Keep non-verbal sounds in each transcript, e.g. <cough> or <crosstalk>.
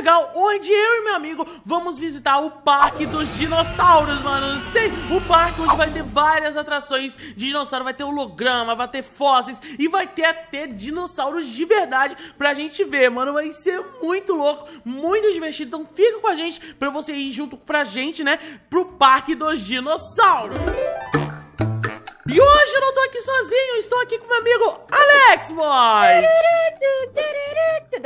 legal, onde eu e meu amigo vamos visitar o Parque dos Dinossauros, mano. Sei, o parque onde vai ter várias atrações de dinossauro, vai ter holograma, vai ter fósseis e vai ter até dinossauros de verdade pra gente ver, mano. Vai ser muito louco, muito divertido. Então fica com a gente pra você ir junto pra gente, né, pro Parque dos Dinossauros. Música e hoje eu não tô aqui sozinho, estou aqui com meu amigo Alex boy.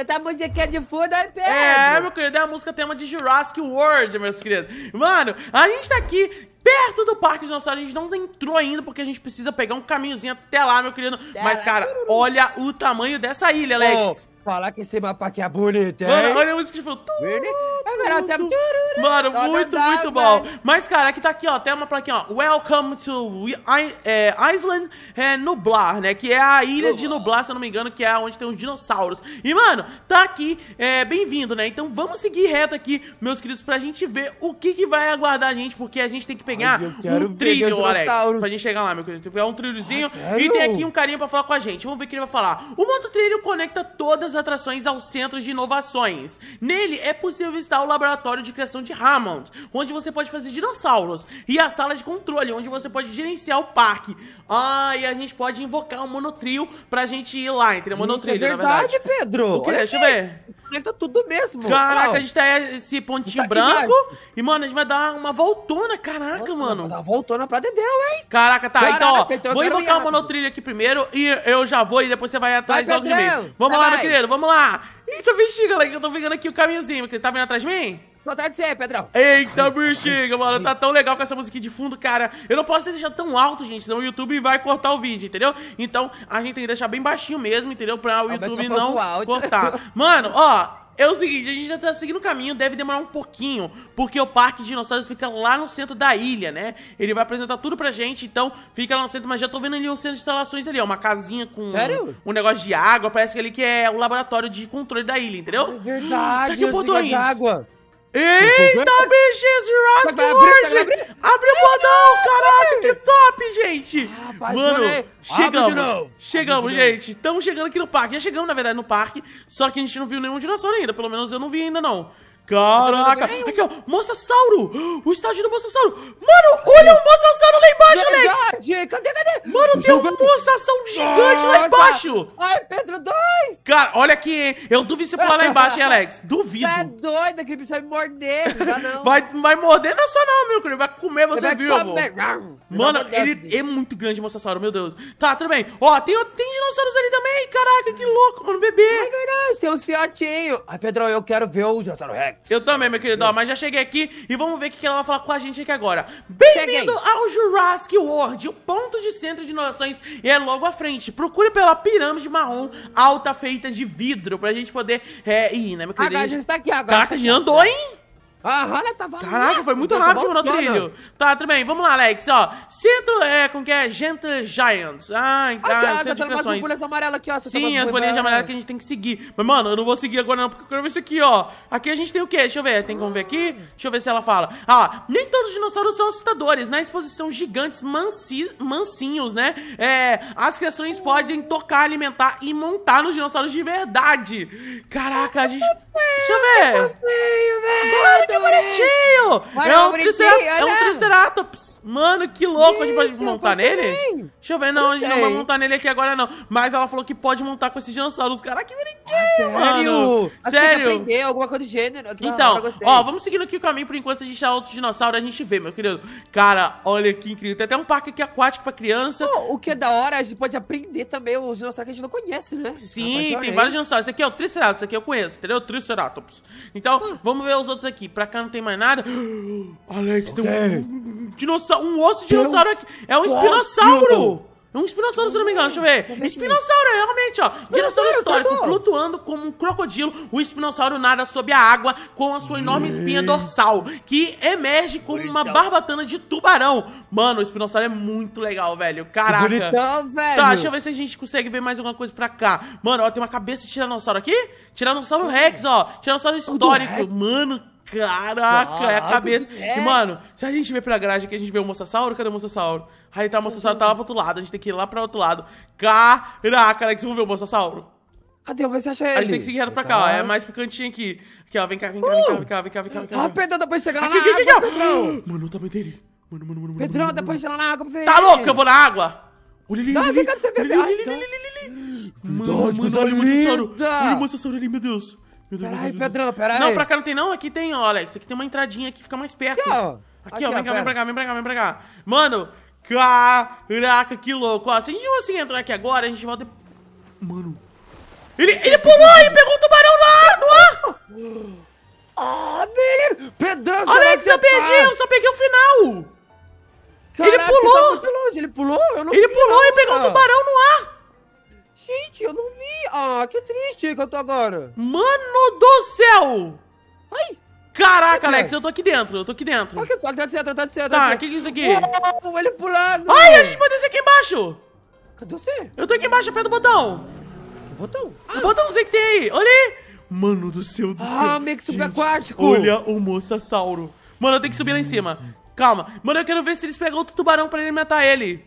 Tá música musiquinha é de fundo aí, Pedro. É, é meu querido, é a música tema de Jurassic World, meus queridos. Mano, a gente tá aqui perto do Parque de Dinossauro. A gente não entrou ainda porque a gente precisa pegar um caminhozinho até lá, meu querido. Mas, cara, olha o tamanho dessa ilha, Alex. Oh. Falar que esse mapa aqui é bonito, hein? Mano, olha a música que falou. Tá mano, muito, muito bom. Mas, cara, aqui tá aqui, ó. Tem uma plaquinha, ó. Welcome to é, Island é, Nublar, né? Que é a ilha de Nublar, se eu não me engano, que é onde tem os dinossauros. E, mano, tá aqui. É, Bem-vindo, né? Então vamos seguir reto aqui, meus queridos, pra gente ver o que, que vai aguardar a gente, porque a gente tem que pegar Ai, um trilho, Alex. Pra gente chegar lá, meu querido. Tem que pegar um trilhozinho. e tem aqui um carinha pra falar com a gente. Vamos ver o que ele vai falar. O moto trilho conecta todas atrações ao Centro de Inovações. Nele é possível visitar o Laboratório de Criação de Hammond, onde você pode fazer dinossauros, e a Sala de Controle, onde você pode gerenciar o parque. Ah, e a gente pode invocar um monotrio pra gente ir lá, entendeu? Monotrio. é verdade, na verdade. Pedro! O Deixa eu ver planeta tudo mesmo. Caraca, não. a gente tá esse pontinho tá branco e, mano, a gente vai dar uma voltona, caraca, Nossa, mano. uma voltona pra Dedéu, hein? Caraca, tá. Então, caraca, então, ó, então vou invocar o monotrilho aqui primeiro e eu já vou e depois você vai atrás vai, logo Pedro. de mim. Vamos vai, lá, vai. meu querido, vamos lá. Eita, vestiga, galera, que eu tô vendo aqui o caminhozinho. Tá vindo atrás de mim? Saudade de você, Pedrão. Eita, bexiga, mano. Tá tão legal com essa musiquinha de fundo, cara. Eu não posso deixar tão alto, gente, senão o YouTube vai cortar o vídeo, entendeu? Então, a gente tem que deixar bem baixinho mesmo, entendeu? Pra o YouTube não então. cortar. Mano, ó, é o seguinte, a gente já tá seguindo o caminho, deve demorar um pouquinho, porque o Parque de Dinossauros fica lá no centro da ilha, né? Ele vai apresentar tudo pra gente, então fica lá no centro, mas já tô vendo ali um centro de instalações ali, ó, uma casinha com Sério? Um, um negócio de água, parece que ali que é o laboratório de controle da ilha, entendeu? É verdade, tá que eu é de água. Eita, BG Jurassic hoje! Abriu o bodão, caraca, que top, gente! Rapaz, Mano, chegamos, chegamos, gente. Estamos chegando aqui no parque. Já chegamos, na verdade, no parque, só que a gente não viu nenhum dinossauro ainda. Pelo menos eu não vi ainda, não. Caraca! Tá aqui, ó, Mosasauro! O estágio do Mosasauro! Mano, olha o Mosasauro lá embaixo, Alex! Cadê, cadê? Mano, tem um Mosasauro gigante lá ah, tá. embaixo! Ai, Pedro, dois! Cara, olha aqui, hein? Eu duvido você pular lá embaixo, hein, Alex? <laughs> Duvido! Você é doido, aquele bicho vai me morder, não, não. Vai, vai morder não só não, meu querido, vai comer você, você viu, comer. Mano, ele é muito grande, Mosasauro, meu Deus. Tá, tudo bem. Ó, tem, tem dinossauros ali também, caraca, que louco, mano, bebê! Ai, verdade! os fiotinhos. fiatinhos. Ai, Pedrão, eu quero ver o Jotaro Rex. Eu também, meu querido. mas já cheguei aqui e vamos ver o que ela vai falar com a gente aqui agora. Bem-vindo ao Jurassic World, o ponto de centro de inovações e é logo à frente. Procure pela pirâmide marrom alta feita de vidro pra gente poder é, ir, né, meu querido? Agora a gente tá aqui agora. Caraca, a gente andou, hein? Ah, olha, tava tá Caraca, foi muito tá rápido mano. trilho. Tá, tudo bem. Vamos lá, Alex, ó. Centro, é, com que é? Gentle Giants. Ah, então, ah, centro tá de bolhas amarelas aqui, ó. Tá Sim, as bolinhas amarelas que a gente tem que seguir. Mas, mano, eu não vou seguir agora não, porque eu quero ver isso aqui, ó. Aqui a gente tem o quê? Deixa eu ver. Tem como ver aqui? Deixa eu ver se ela fala. Ah, nem todos os dinossauros são assustadores. Na exposição, gigantes mancis, mansinhos, né? É, as criações podem tocar, alimentar e montar nos dinossauros de verdade. Caraca, a gente... Deixa eu ver. Eu que é bonitinho! é, um é triceratops, é um triceratops. Mano, que louco. Gente, a gente pode montar nele? Deixa eu ver. Não, não a gente sei. não vai montar nele aqui agora, não. Mas ela falou que pode montar com esses dinossauros. Caraca, que bonitinho, ah, mano. Sério? Sério? aprender alguma coisa do gênero. Ah, então, ó, vamos seguindo aqui o caminho por enquanto. Se a gente achar outros dinossauros, a gente vê, meu querido. Cara, olha que incrível. Tem até um parque aqui aquático pra criança. Oh, o que é da hora, a gente pode aprender também os dinossauros que a gente não conhece, né? Sim, tem vários dinossauros. Esse aqui é o Triceratops, esse aqui eu conheço, entendeu? Triceratops. Então, hum. vamos ver os outros aqui. Pra pra cá, não tem mais nada. <gasps> Alex, okay. tem um, dinossauro, um osso de dinossauro aqui. É um espinossauro! É um espinossauro, se não me engano, deixa eu ver. Espinossauro, é, realmente, ó. Dinossauro é histórico, flutuando como um crocodilo, o espinossauro nada sob a água com a sua enorme espinha dorsal, que emerge como uma barbatana de tubarão. Mano, o espinossauro é muito legal, velho. Caraca. Bonitão, velho. Tá, deixa eu ver se a gente consegue ver mais alguma coisa pra cá. Mano, ó, tem uma cabeça de tiranossauro aqui. Tiranossauro Rex, ó. Tiranossauro é histórico. Mano, Caraca, é a cabeça. E, é. mano, se a gente vê pra grade que a gente vê o mosasauro, cadê o mosasauro? Aí tá o mosasauro, tá lá pro outro lado, a gente tem que ir lá pro outro lado. Caraca, Alex, vamos ver o mosasauro? Cadê? Vai se achar ele. A gente tem que seguir reto pra tá. cá, ó. É mais pro cantinho aqui. Aqui, ó. Vem cá, vem cá, vem uh! cá, vem cá, vem cá, vem cá. Vem cá Rapidão, dá pra lá aqui, na aqui, água, Pedrão. <gasps> Mano, o tamanho dele. Mano, mano, mano, Pedrão, dá pra chegar lá na água, Tá louco? Eu vou na água. Olha ali, olha ali. Olha ali, olha ali, olha ali. Mano, mano, olha o mosasauro. Olha o mosasauro ali, meu Deus. Meu Deus, peraí, Pedrão, peraí. Não, pra cá não tem não. Aqui tem, ó, Alex. Aqui tem uma entradinha que fica mais perto. Aqui, ó. Aqui, ó. Vem cá, vem pra cá, vem pra cá, vem pra cá. Mano, caraca, que louco. Ó, se a gente assim entrar aqui agora, a gente volta... Mano. Ele, ele pulou e pegou o tubarão lá no ar. Ah, menino. Pedrão, Alex, eu perdi. Eu só peguei o final. Caraca, ele tá pulou. Tá longe. Ele pulou? Eu não ele pulou e pegou o tubarão no ar. Gente, eu não vi. Ah, que triste que eu tô agora. Mano do céu! Ai! Caraca, Alex, eu tô aqui dentro, eu tô aqui dentro. Tá, de tá, tá, de tá, tá, o tá, tá, tá, que, que é isso aqui? Uou, ele pulando! Ai, a gente pode descer aqui embaixo! Cadê você? Eu tô aqui embaixo, perto do botão. Que botão? Ah. O botãozinho que tem aí, olha aí! Mano do céu, do ah, céu. Ah, meio que subaquático. Olha o moçassauro. Mano, eu tenho que subir lá em cima. Calma. Mano, eu quero ver se eles pegam outro tubarão pra alimentar ele.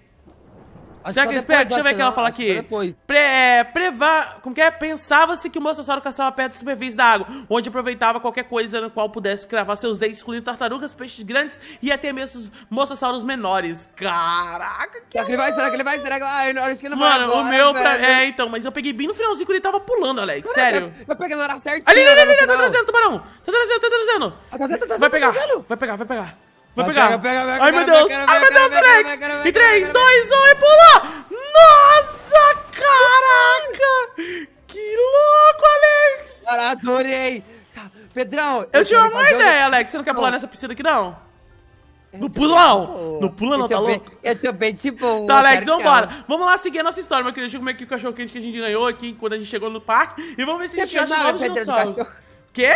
Será que eles Deixa eu ver o que ela fala aqui. Depois. Pre, é, preva, como que é? Pensava-se que o mosasauro caçava perto da superfície da água, onde aproveitava qualquer coisa no qual pudesse cravar seus dentes, incluindo tartarugas, peixes grandes e até mesmo Mosasauros menores. Caraca, que Será que ele vai? Será que ele vai? Será que vai? Ah, acho que ele vai Mano, agora, o meu... Pra... É, então, mas eu peguei bem no finalzinho quando ele tava pulando, Alex. Caraca, sério. Vai pegar na hora certa. Ali, ali, ali, ali, tá trazendo, tubarão. Tá trazendo, tá trazendo. Ah, tá, tá, tá, vai pegar, vai pegar, vai pegar. Vai pegar. Ai, meu Deus. Ai, meu Deus. Alex! em 3, 2, 1 e pula! Nossa, caraca! Que louco, Alex! Cara, adorei! Tá, Pedrão! Eu tive uma ideia, Alex. Você não quer pular nessa piscina aqui, não? É no pulão! No é pula não, tá louco? É eu tô bem de tipo, boa. Tá, Alex, vambora. Vamos lá seguir a nossa história, meu querido. Deixa eu comer aqui o cachorro quente que a gente ganhou aqui quando a gente chegou no parque. E vamos ver se a gente acha novos dinossauros. Quê?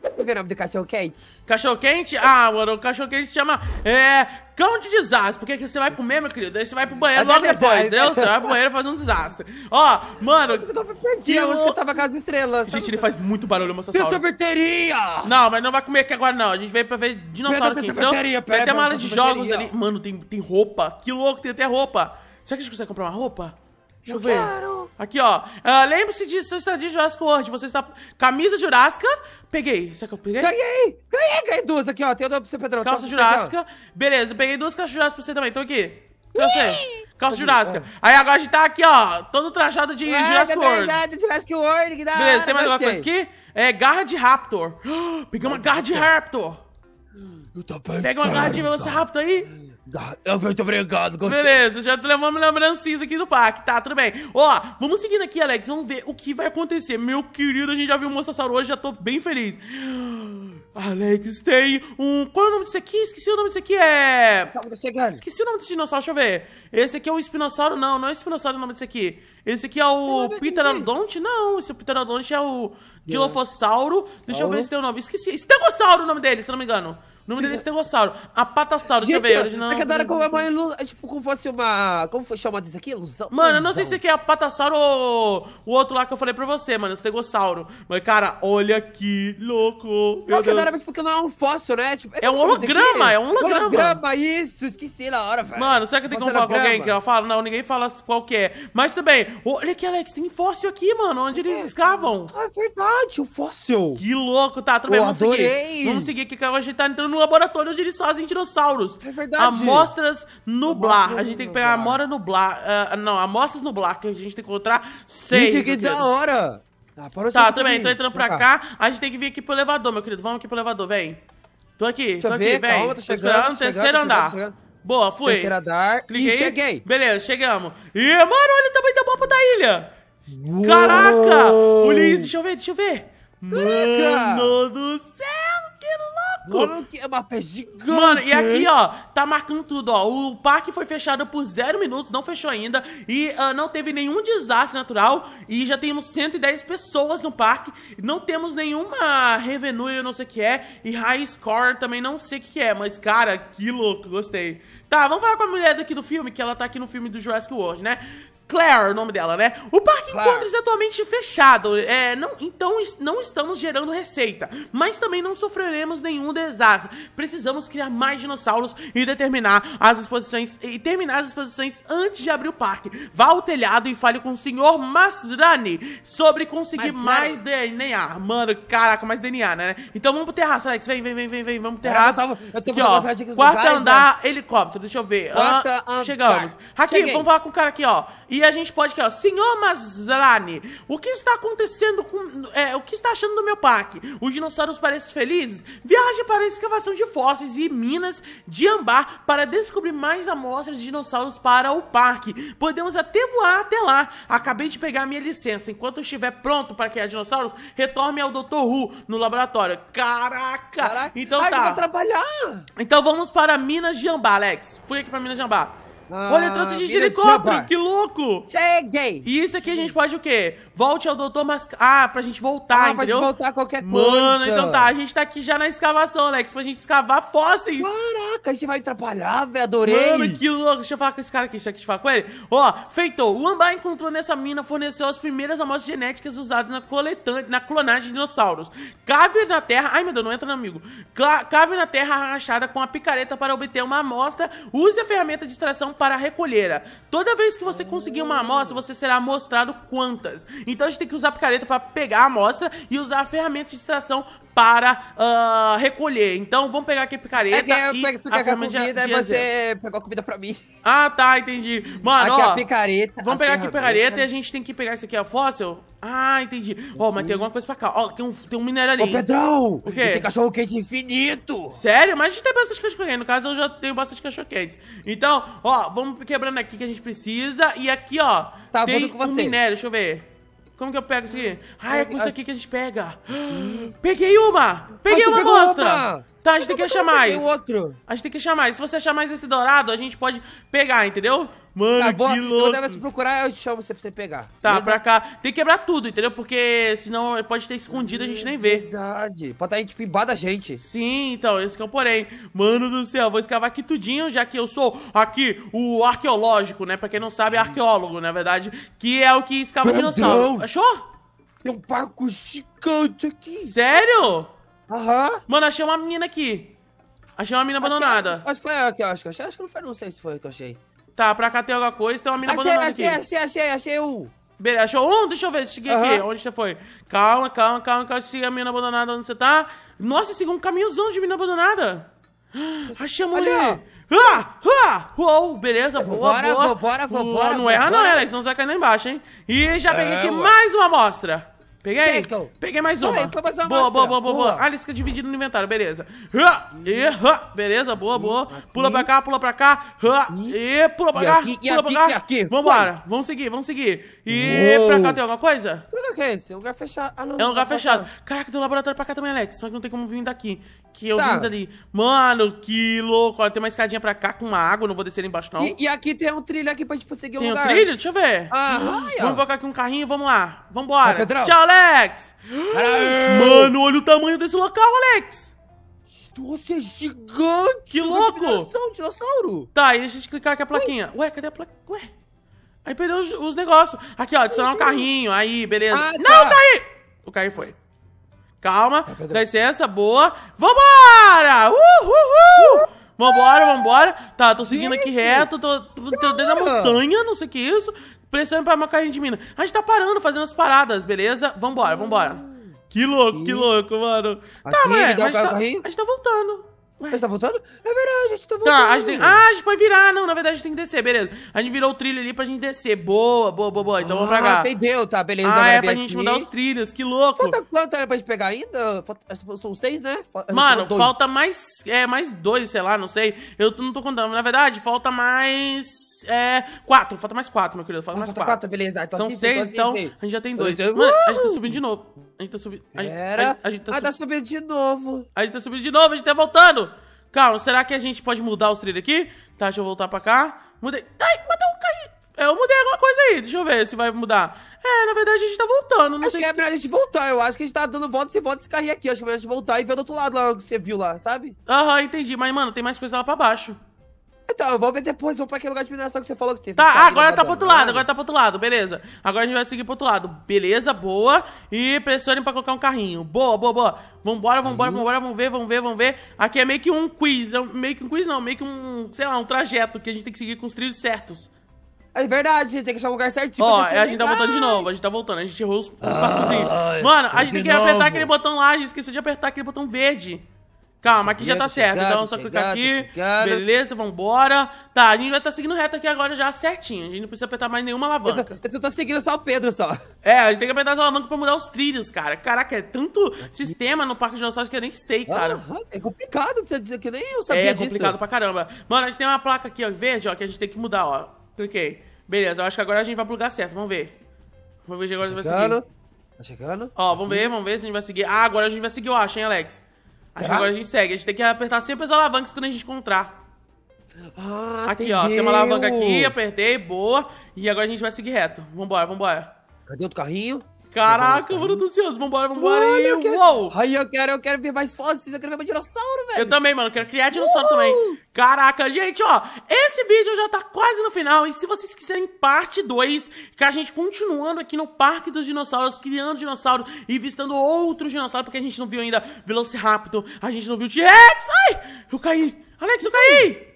Qual é o nome do cachorro quente? Cachorro quente? Ah, mano, o cachorro quente se chama é, cão de desastre. Porque você vai comer, meu querido, aí você vai pro banheiro Até logo depois, entendeu? Você vai pro banheiro fazer um desastre. Ó, mano. Eu perdi, eu acho que eu tava com as estrelas. Gente, ele faz muito barulho, moçassauro. Sorveteria! Não, mas não vai comer aqui agora, não. A gente veio pra ver dinossauro aqui, então. Vai ter uma ala de jogos ali. Mano, tem, tem roupa. Que louco, tem até roupa. Será que a gente consegue comprar uma roupa? Deixa eu, eu ver. Quero. Aqui, ó. Uh, Lembre-se de sua estadia Jurassic World. Você está. Camisa Jurássica. Peguei. Será que eu peguei? Ganhei! Ganhei, ganhei duas aqui, ó. Tem outra pra você, Pedro, Calça Jurássica. Beleza, Beleza, peguei duas calças Jurássica pra você também. Então aqui. Pra você. Calça tá Jurássica. Aí agora a gente tá aqui, ó, todo trajado de Jurassic World. Trajado, Jurassic World, que da Beleza, tem mais alguma coisa aqui? É, garra de Raptor. <gasps> Peguei uma garra de Raptor. Pega uma garra de Velociraptor aí. Muito ah, obrigado, gostei. Beleza, já levamos lembrancinhas aqui do parque, tá? Tudo bem. Ó, vamos seguindo aqui, Alex. Vamos ver o que vai acontecer. Meu querido, a gente já viu o Mossassauro hoje, já tô bem feliz. Alex, tem um... Qual é o nome disso aqui? Esqueci o nome disso aqui, é... Tá Esqueci o nome desse dinossauro, deixa eu ver. Esse aqui é um espinossauro? Não, não é espinossauro o nome desse aqui. Esse aqui é o pterodonte? Não, esse pterodonte é o dilofossauro. Deixa eu ver se tem o nome. Esqueci. Estegossauro é o nome dele, se não me engano. O nome deles é Tegossauro. Apatassauro, deixa eu ver. Original... É que era como, uma, é tipo, como fosse uma... Como foi chamado isso aqui? Ilusão? Mano, eu não sei se aqui é Apatassauro ou o outro lá que eu falei pra você, mano. Esse Tegossauro. Mas, cara, olha que louco. Meu é que era porque não é um fóssil, né? Tipo, é, é um holograma, é um holograma. Holograma, isso. Esqueci na hora, velho. Mano, será que tem como falar com alguém que ela fala? Não, ninguém fala qual que é. Mas também, olha aqui, Alex, tem fóssil aqui, mano. Onde eles é. escavam. Ah, é verdade, o fóssil. Que louco. Tá, tudo bem, vamos adorei. seguir. Vamos seguir aqui que a gente tá entrando no laboratório onde eles fazem dinossauros. É verdade. Amostras nublar. a gente tem que pegar amora nublar. Uh, não, amostras nublar, que a gente tem que encontrar seis. Gente, que da hora! Ah, para tá, tá tudo bem, tô então entrando pra, pra cá. cá. A gente tem que vir aqui pro elevador, meu querido. Vamos aqui pro elevador, vem. Tô aqui, Deixa tô aqui, vem. Tá tô chegando, tô tá terceiro chegando, andar. Chegando, Boa, fui. Terceiro andar. Cliquei. E cheguei. Beleza, chegamos. E, mano, olha o tamanho da mapa da ilha. Uou. Caraca! Olha isso, deixa eu ver, deixa eu ver. Caraca! Mano do céu! Mano, que é uma gigante. Mano, e aqui, ó, tá marcando tudo, ó. O parque foi fechado por zero minutos, não fechou ainda. E uh, não teve nenhum desastre natural. E já temos 110 pessoas no parque. Não temos nenhuma revenue, eu não sei o que é. E high score também não sei o que é. Mas, cara, que louco, gostei. Tá, vamos falar com a mulher daqui do filme, que ela tá aqui no filme do Jurassic World, né? Claire, o nome dela, né? O parque claro. encontra-se atualmente fechado, é, não, então não estamos gerando receita, mas também não sofreremos nenhum desastre. Precisamos criar mais dinossauros e determinar as exposições e terminar as exposições antes de abrir o parque. Vá ao telhado e fale com o senhor Masrani sobre conseguir mais, mais DNA. Mano, caraca, mais DNA, né? Então vamos pro terraço, Alex, vem, vem, vem, vem, vem, vamos pro é, terraço. eu tô, Aqui, ó, quarto andar, né? helicóptero deixa eu ver. Ah, Bota ah, chegamos. Aqui, vamos falar com o cara aqui, ó. E a gente pode aqui, ó. Senhor Maslany, o que está acontecendo com... É, o que está achando do meu parque? Os dinossauros parecem felizes? Viaje para a escavação de fósseis e minas de ambar para descobrir mais amostras de dinossauros para o parque. Podemos até voar até lá. Acabei de pegar minha licença. Enquanto eu estiver pronto para criar dinossauros, retorne ao Dr. Who no laboratório. Caraca! Caraca. Então Ai, tá. Eu vou trabalhar! Então vamos para Minas de Ambar, Alex. Fui aqui pra Minas Jambá. Ah, Olha, trouxe gente de helicóptero, que louco! Cheguei! E isso aqui a gente pode o quê? Volte ao doutor Mascar... Ah, pra gente voltar, ah, entendeu? pra gente voltar qualquer coisa. Mano, então tá, a gente tá aqui já na escavação, Alex, pra gente escavar fósseis. Caraca, a gente vai atrapalhar, velho, adorei! Mano, que louco! Deixa eu falar com esse cara aqui, deixa eu te falar com ele. Ó, feitou, o Ambar encontrou nessa mina, forneceu as primeiras amostras genéticas usadas na coletante, na clonagem de dinossauros. Cave na terra... Ai, meu Deus, não entra, no amigo. Cave na terra rachada com a picareta para obter uma amostra, use a ferramenta de extração para recolher. Toda vez que você conseguir uma amostra, você será mostrado quantas. Então a gente tem que usar a picareta para pegar a amostra e usar a ferramenta de extração para uh, recolher. Então vamos pegar aqui a picareta. É que eu e a, a ferramenta comida, de, de você pegou a comida para mim. Ah, tá, entendi. Mano, aqui é ó, a picareta. Vamos a pegar aqui a picareta e a gente tem que pegar isso aqui, ó, fóssil. Ah, entendi. Ó, oh, mas tem alguma coisa pra cá. Ó, oh, tem um, tem um minério ali. Ô, Pedrão! O quê? Tem cachorro quente infinito! Sério? Mas a gente tem bastante cachorro quente. No caso, eu já tenho bastante cachorro quente. Então, ó, vamos quebrando aqui que a gente precisa. E aqui, ó, tá, tem um minério. Deixa eu ver. Como que eu pego isso aqui? Ah, é, é com é isso aqui que a gente pega. <gasps> Peguei uma! Peguei Ai, uma amostra! Uma. Então a gente tem que achar mais. Tem outro. A gente tem que achar mais. Se você achar mais desse dourado, a gente pode pegar, entendeu? Mano, tá, vou, que então louco. Quando você procurar, eu te chamo você pra você pegar. Tá, Beleza? pra cá. Tem que quebrar tudo, entendeu? Porque senão pode ter escondido, a gente nem vê. Verdade. Pode estar tá tipo, embaixo da gente. Sim, então, esse que eu é porém. Mano do céu, vou escavar aqui tudinho, já que eu sou aqui o arqueológico, né? Pra quem não sabe, é arqueólogo, na verdade. Que é o que escava dinossauro. Achou? Tem um barco gigante aqui. Sério? Aham. Mano, achei uma menina aqui. Achei uma menina acho é- abandonada. Que, acho que foi aqui, acho que Acho que não foi, não sei se foi o que eu achei. Tá, pra cá tem alguma coisa, tem uma menina achei, abandonada achei, aqui. Achei, achei, achei, achei um. Beleza, achou um? Deixa eu ver, cheguei uhum. aqui. Onde você foi? Calma, calma, calma, calma. Siga a menina abandonada onde você tá. Nossa, segui um caminhozão de menina abandonada. <gasps> Achei a mulher. Ah, ah, uou, beleza, boa, bora, boa. Vou, bora, vou, bora, Não erra não, Alex, senão você vai cair lá embaixo, hein? E já peguei é, aqui ué. mais uma amostra. Peguei? Peguei mais uma. Foi, foi mais uma boa, boa, boa, boa, boa. Ah, ficam dividida no inventário, beleza. Beleza, boa, boa. Pula pra cá, pula pra cá. E pula pra cá, pula pra cá. Vambora, vamos seguir, vamos seguir. E pra cá tem alguma coisa? Por que é esse? É um lugar fechado. Ah, não. É um lugar tá fechado. Caraca, tem um laboratório pra cá também, Alex. Só que não tem como vir daqui. Que eu tá. vim dali. Mano, que louco. Olha, tem uma escadinha pra cá com uma água. Não vou descer embaixo, não. E, aqui tem um trilho aqui pra gente conseguir um lugar. Tem um trilho? Deixa eu ver. Ah, Vamos colocar aqui um carrinho. Vamos lá. Vambora. Tchau, Alex. Alex! Mano, olha o tamanho desse local, Alex! Nossa, é gigante! Que louco! Dinossauro, dinossauro! Tá, e deixa eu clicar aqui a plaquinha. Ué, Ué cadê a plaquinha? Ué? Aí perdeu os, os negócios. Aqui, ó, adicionar um carrinho. Aí, beleza. Ah, tá. Não, tá Caí! O Caí foi. Calma, é, dá licença, boa. Vambora! Uhul! Vambora, vambora. Tá, tô seguindo aqui reto, tô, tô dentro da montanha, não sei o que é isso pressionando pra uma carinha de mina. A gente tá parando, fazendo as paradas, beleza? Vambora, vambora. Que louco, que louco, mano. Aqui, tá, ué, a, gente tá, a gente tá voltando. Ué. A gente tá voltando? É verdade, a gente tá voltando. Tá, a gente tem... Ah, a gente pode virar. Não, na verdade a gente tem que descer, beleza. A gente virou o trilho ali pra gente descer. Boa, boa, boa, boa. Então ah, vamos pra ah, cá. entendeu, tá, beleza. Ah, é pra aqui. gente mudar os trilhos, que louco. Falta quanto é pra gente pegar ainda? São seis, né? Falta... Mano, falta mais, é, mais dois, sei lá, não sei. Eu não tô contando. Na verdade, falta mais... É, quatro, falta mais quatro, meu querido. Falta ah, mais falta quatro. quatro. beleza. Então, São seis, então seis. Então a gente já tem dois. Mano, a gente tá uh! subindo de novo. A gente tá subindo. A, gente, a, a gente tá, ah, tá subindo de novo. A gente tá subindo de novo, a gente tá voltando. Calma, será que a gente pode mudar os trilhos aqui? Tá, deixa eu voltar pra cá. Mudei. Ai, um caí. Eu mudei alguma coisa aí, deixa eu ver se vai mudar. É, na verdade a gente tá voltando, não acho sei. Acho que é melhor a gente voltar, eu acho que a gente tá dando volta e volta esse carrinho aqui. Acho que é melhor a gente voltar e ver do outro lado lá que você viu lá, sabe? Aham, entendi. Mas, mano, tem mais coisa lá pra baixo então, eu vou ver depois, vou pra aquele lugar de mineração que você falou que tem. Tá, agora tá pro outro lado, agora tá pro outro lado, beleza. Agora a gente vai seguir pro outro lado. Beleza, boa. E pressione pra colocar um carrinho. Boa, boa, boa. Vambora, vambora, uhum. vambora, vamos ver, vamos ver, vamos ver. Aqui é meio que um quiz, é meio que um quiz não, meio que um, sei lá, um trajeto que a gente tem que seguir com os trilhos certos. É verdade, tem que achar o lugar certinho. Ó, é, a gente tá voltando de novo, a gente tá voltando, a gente errou os, os Mano, a gente tem que apertar aquele botão lá, a gente esqueceu de apertar aquele botão verde. Calma, aqui já tá certo. Então só clicar aqui. Beleza, vambora. Tá, a gente vai estar tá seguindo reto aqui agora já certinho. A gente não precisa apertar mais nenhuma alavanca. Eu, eu tô seguindo só o Pedro só. É, a gente tem que apertar as alavancas pra mudar os trilhos, cara. Caraca, é tanto sistema no Parque de Dinossauros que eu nem sei, cara. Ah, é complicado você dizer que nem eu sabia. É disso é complicado disso. pra caramba. Mano, a gente tem uma placa aqui, ó, verde, ó, que a gente tem que mudar, ó. Cliquei. Beleza, eu acho que agora a gente vai pro lugar certo. Vamos ver. Vamos ver se agora a gente vai tá seguir. Tá chegando? Ó, vamos aqui. ver, vamos ver se a gente vai seguir. Ah, agora a gente vai seguir, eu acho, hein, Alex? Acho que agora a gente segue. A gente tem que apertar sempre as alavancas quando a gente encontrar. Ah, aqui, entendeu. ó. Tem uma alavanca aqui, apertei, boa. E agora a gente vai seguir reto. Vambora, vambora. Cadê outro carrinho? Caraca, eu mano, tô ansioso. Vambora, vambora. Mano, eu quero... Ai, eu quero, eu quero ver mais fósseis, eu quero ver mais dinossauro, velho. Eu também, mano, eu quero criar dinossauro Uou. também. Caraca, gente, ó, esse vídeo já tá quase no final. E se vocês quiserem parte 2, que a gente continuando aqui no Parque dos Dinossauros, criando dinossauro e visitando outros dinossauros, porque a gente não viu ainda Velociraptor, a gente não viu T-Rex. Ai, eu caí. Alex, eu caí.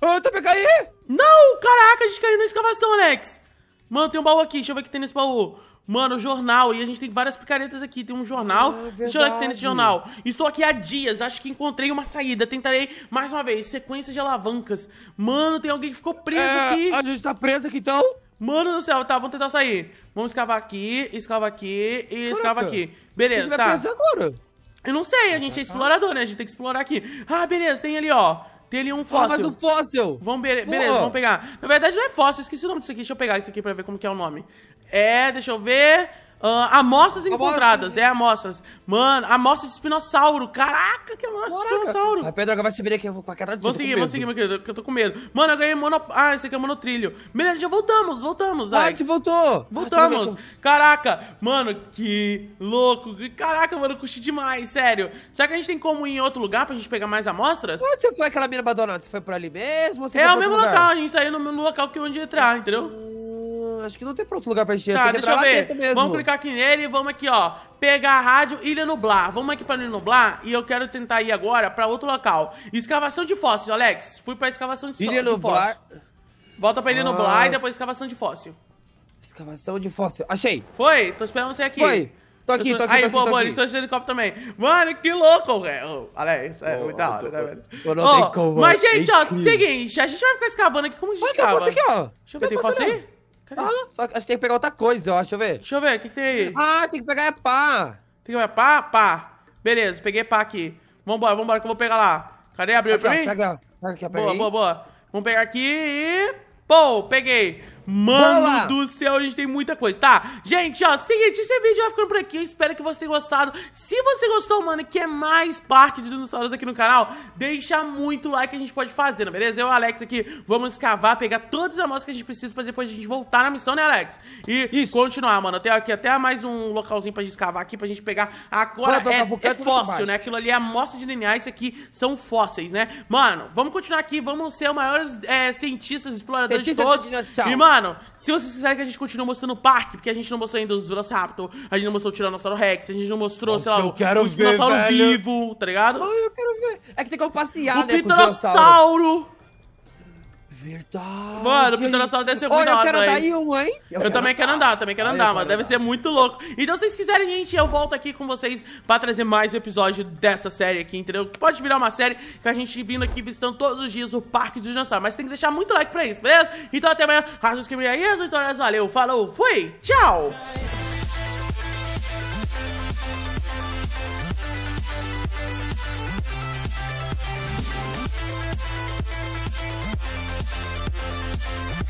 Ah, eu também caí. Não, caraca, a gente caiu na escavação, Alex. Mano, tem um baú aqui, deixa eu ver o que tem nesse baú. Mano, jornal. E a gente tem várias picaretas aqui. Tem um jornal. Ah, Deixa eu ver o que tem nesse jornal. Estou aqui há dias. Acho que encontrei uma saída. Tentarei mais uma vez. Sequência de alavancas. Mano, tem alguém que ficou preso é, aqui. A gente tá preso aqui então? Mano do céu, tá, vamos tentar sair. Vamos escavar aqui, escava aqui e escava aqui. Beleza, tá. Vai agora? Eu não sei, a gente é explorador, né? A gente tem que explorar aqui. Ah, beleza, tem ali, ó. Tem ali um fóssil. Ah, mas um fóssil! Vamos be beleza, vamos pegar. Na verdade não é fóssil, esqueci o nome disso aqui. Deixa eu pegar isso aqui pra ver como que é o nome. É, deixa eu ver. Uh, amostras encontradas, é amostras. Mano, Amostras de espinossauro. Caraca, que amostras Caraca. de espinossauro. A pedra vai subir aqui, eu vou com a cara de Vou seguir, vou seguir, meu querido, que eu tô com medo. Mano, eu ganhei mono. Ah, esse aqui é monotrilho. Beleza, já voltamos, voltamos. Ah, que voltou. Voltamos. Ah, Caraca, mano, que louco. Caraca, mano, eu demais, sério. Será que a gente tem como ir em outro lugar pra gente pegar mais amostras? Onde você foi aquela mina abandonada? Você foi por ali mesmo? é o mesmo local, a gente saiu no mesmo local que onde entrar, entendeu? Hum. Acho que não tem pra outro lugar pra encher. Tá, deixa eu ver. Vamos clicar aqui nele e vamos aqui, ó. Pegar a rádio Ilha Nublar. Vamos aqui pra Ilha Nublar e eu quero tentar ir agora pra outro local. Escavação de fósseis, Alex. Fui pra escavação de, Ilha so Nublar. Volta pra Ilha ah. Nublar e depois escavação de fóssil. Escavação de fóssil. Achei. Foi? Tô esperando você aqui. Foi. Tô aqui, tô aqui. Aí, tô aqui, pô, tô mano, estou de helicóptero também. Mano, que louco, velho. Olha isso, é muito da hora, né, velho? Eu não oh, como. Mas, é gente, ó, seguinte, a gente vai ficar escavando aqui. Como a gente Olha, escava? Aqui, ó. Deixa eu ver, tem fóssil aí? Ah, só que acho que tem que pegar outra coisa, ó. Deixa eu ver. Deixa eu ver, o que, que, tem aí? Ah, tem que pegar a pá. Tem que pegar pá? Pá. Beleza, peguei pá aqui. Vambora, vambora, que eu vou pegar lá. Cadê? Abriu aqui, pra ó, mim? Pega, pega aqui, pega boa, aí. boa, boa. Vamos pegar aqui e... Pô, peguei. Mano Bola! do céu, a gente tem muita coisa. Tá, gente, ó, seguinte, esse vídeo vai ficando por aqui. Eu espero que você tenha gostado. Se você gostou, mano, e quer é mais parque de dinossauros aqui no canal, deixa muito like que a gente pode fazer, né, beleza? Eu e o Alex aqui vamos escavar, pegar todas as amostras que a gente precisa pra depois a gente voltar na missão, né, Alex? E Isso. continuar, mano. Tem aqui até mais um localzinho pra gente escavar aqui, pra gente pegar. Agora é, é fóssil, né? Aquilo ali é amostra de DNA, isso aqui são fósseis, né? Mano, vamos continuar aqui, vamos ser os maiores é, cientistas, exploradores Cientista de todos. De e, mano, mano, se vocês quiserem que a gente continue mostrando o parque, porque a gente não mostrou ainda os Velociraptor, a gente não mostrou o Tiranossauro Rex, a gente não mostrou, Nossa, sei lá, eu quero os ver, dinossauro vivo, tá ligado? Ai, eu quero ver. É que tem como passear, o né? O Tiranossauro. Verdade. Mano, o Pterossauro deve ser muito Olha, eu quero andar em um, hein? Eu, eu quero também andar. quero andar, também quero Olha, andar, mas deve ser muito louco. Então, se vocês quiserem, gente, eu volto aqui com vocês pra trazer mais um episódio dessa série aqui, entendeu? Pode virar uma série que a gente vindo aqui visitando todos os dias o Parque dos Dinossauros. Mas tem que deixar muito like pra isso, beleza? Então, até amanhã. Rastos que me aí, as então, Valeu, falou, fui, tchau!